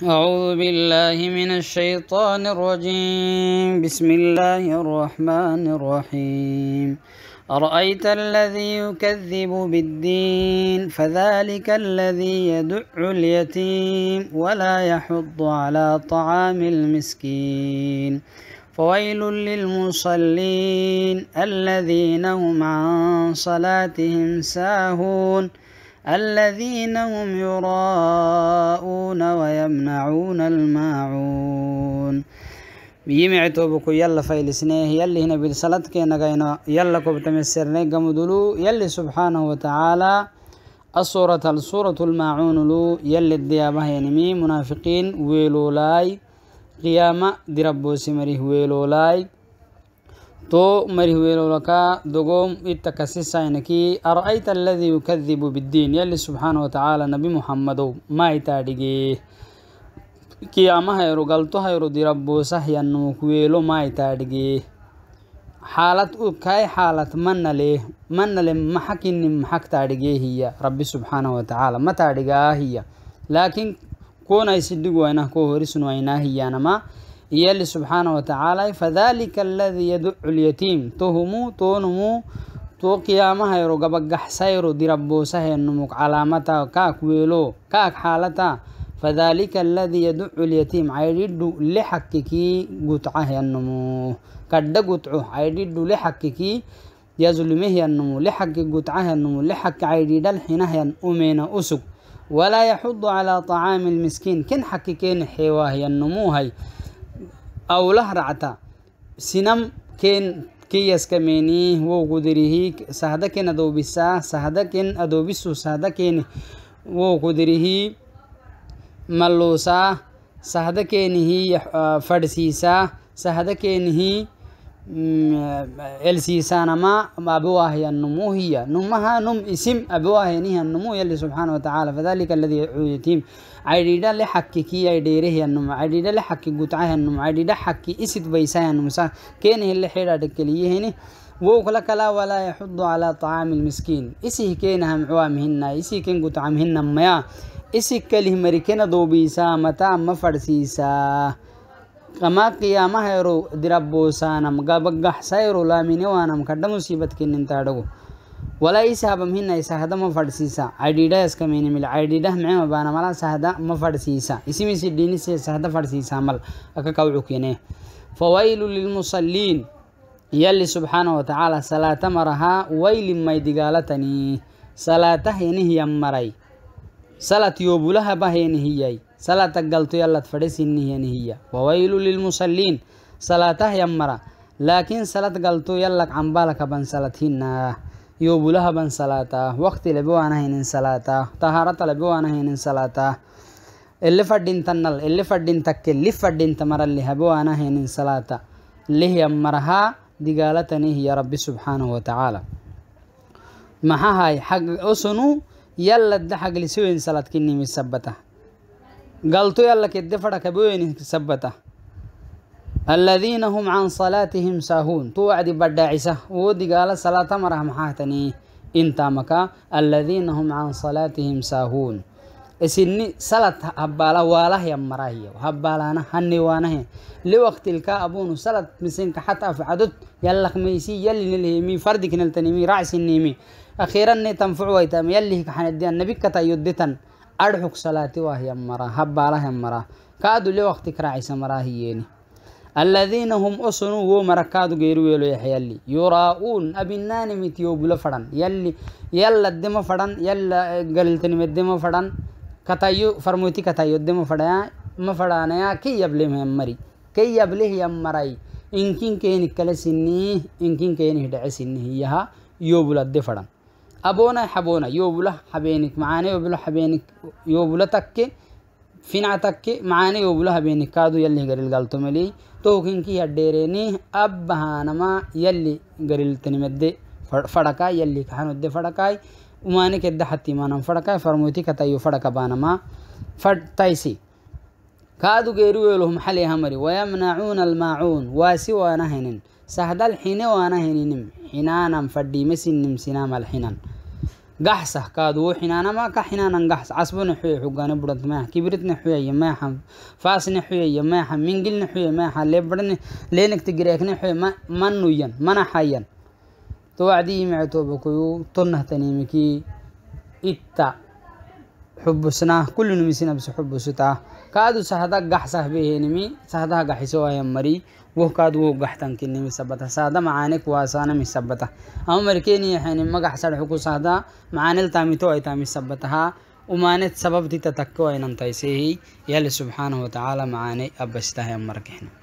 أعوذ بالله من الشيطان الرجيم بسم الله الرحمن الرحيم أرأيت الذي يكذب بالدين فذلك الذي يدع اليتيم ولا يحض على طعام المسكين فويل للمصلين الذين هم عن صلاتهم ساهون الذين هم يراءون ويمنعون الماعون توبك يلا سنه يلا هنا برسالتك غينا يلا كبتمسرني قمدلو يلا سبحانه وتعالى الصورة الصورة الماعون لو يلي الديابة ينمي منافقين ويلولاي قيامة دربو سمره ويلولاي تو مري ويلولكا دوغوم اتكاسيسا انكي ارايت الذي يكذب بالدين يلي سبحانه وتعالى نبي محمد ما يتادغي قيامه هيرو غلطو هيرو دي ربو صحيا نوكويلو ما يتادغي حالت كاي حالت من له من له محكين محك تادغي هي ربي سبحانه وتعالى ما تادغا هي لكن كون اي سدغو انا كو هرسن هي انا ما يلي سبحانه وتعالى فذلك الذي يدع اليتيم تهمو تونمو تو قيامة هيرو قبقح سيرو دي ربو علامتا كاك ويلو كاك حالتا فذلك الذي يدع اليتيم عيدو لحككي قطعه ينمو كد قطعه عيدو لحككي يظلمه ينمو لحق قطعه ينمو لحك عيدو الحنه أمين أسك ولا يحض على طعام المسكين كن حككين حواه ينمو هي أوله رعتا سينم كين كيس كميني وقدره سهدا كين أدوبسا سهدا كين أدوبسو سهدا كين وقدره ملوسا سهدا كين هي آه، فدسيسا سهدا كين هي ما أبواه النمو هي نمها نم اسم أبواه نها النمو يلي سبحانه وتعالى فذلك الذي يتيم عيدا لحككي يديره النم عيدا لحكي قطعه النم عيدا حكي اسد بيساه النم كينه اللي حيرا دكليه هنا ووكلا كلا ولا يحض على طعام المسكين اسه كينها معوامهن اسه كين قطعمهن ميا اسه كله مركنا دوبيسا متى مفرسيسا كما قيامة هيرو دربو سانم غبغح سيرو لامين وانم كدا مصيبت كنن تادغو ولا يسحب من يسحد ما فدسيسا ايديدا اسكمين مل ايديدا مع بانا ملا سحدا ما فدسيسا اسمي سدين سي سحدا فدسيسا مل اكا كوكينه فويل للمصلين يلي سبحانه وتعالى صلاة مرها ويل ما يدقالتني صلاته ينهي مري صلاة بلها بهين هي صلاة قلت يلا تفرسين هي هي وويل للمصلين صلاته يمرا لكن صلاة قلت يلا عن بالك بن صلاتهن يوبلها بن صلاته وقت لبوانا هين صلاته طهارة لبوانا هين صلاته اللي فدين تنل اللي فدين تك اللي فدين تمر اللي هبوانا هين صلاته اللي هي دي قالتني هي ربي سبحانه وتعالى ما هاي حق أسنو يلا دحق لسوين سلات كني مثبتة قلتو يلا كده فرق بوين سبتة الذين هم عن صلاتهم ساهون توعد بداعسة ودي قال صلاة مرهم حاتني انت مكا الذين هم عن صلاتهم ساهون isini salad habbaala waalahya marahyo habbaalaana haniwaanahe liwaqtilka abunu salad misinka xata afcadod yallaqmaysi yalinilhimi fardikinaltanimi racsinimi akhiiranni tanfucu waytam yallih kaxanadiyan nabikata yuditan arxuk salaati wahya mara habbaalaha mara kaadu liwaqti karacisa maraahiyeeni الذين هم أصنوا ومركادو غيرو يلو يحيالي يراؤون أبنان متيو بلا فدن يلي يلا الدم فدن يلا قلتن مدم فدن كتايو فرموتي كتايو دم فدايا ما فدانيا كي يبلي ممري كي يبلي يمري إنكين كين كلا سني إنكين كين هدع سني هيها يوبلا دفرن أبونا حبونا يوبلا حبينك معانا يوبلا حبينك يوبلا تك فينا تك معانا يوبلا حبينك كادو يلي غريل قالتو ملي توكين كي هديريني أب هانما يلي غريل تنمد فدكا يلي كانوا دي umani kedda hatti manan fadaka farmuti katayu fadaka banama fad taisi kaadu geeru weelhum xali hamari wayamnacuuna almaacuun waasi waana hinin sahdal xine waana hininim xinaanan fadhiimesinim sinaamal xinan gaxsah kaadu wo xinaanama ka xinaanan gaxs casbona xuyay xugaane budhant mayaha kibritna xuyaya mayaha faasna xuyaya mayaha mingilna xuyay mayaha leebarne leenagta giraakna xuyay manuyan mana xayan to wacdii imictobakuyu tonnahtanimiki itta xubusna kullinumisinabsi xubusuta kaadu sahada gaxsah behenimi sahadaha gaxisoayan mari woh kaadu wo gaxtankinimi sabata sahada macanek waasanami sabata ama markeniyaxeni magaxsadxuku sahada macaneltamito aitami sabataha umanet sababtita takko ainantaisehey yali subxaanahu watacaala macane abastahyan markexna